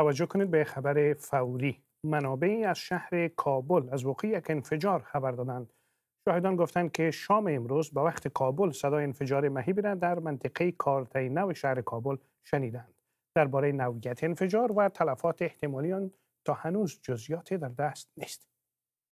توجه کنید به خبر فوری منابعی از شهر کابل از وقوع یک انفجار خبر دادند شاهدان گفتند که شام امروز با وقت کابل صدای انفجار مهیبی را در منطقه کارتای نو شهر کابل شنیدند درباره نوعیت انفجار و تلفات احتمالی آن تا هنوز جزئیاتی در دست نیست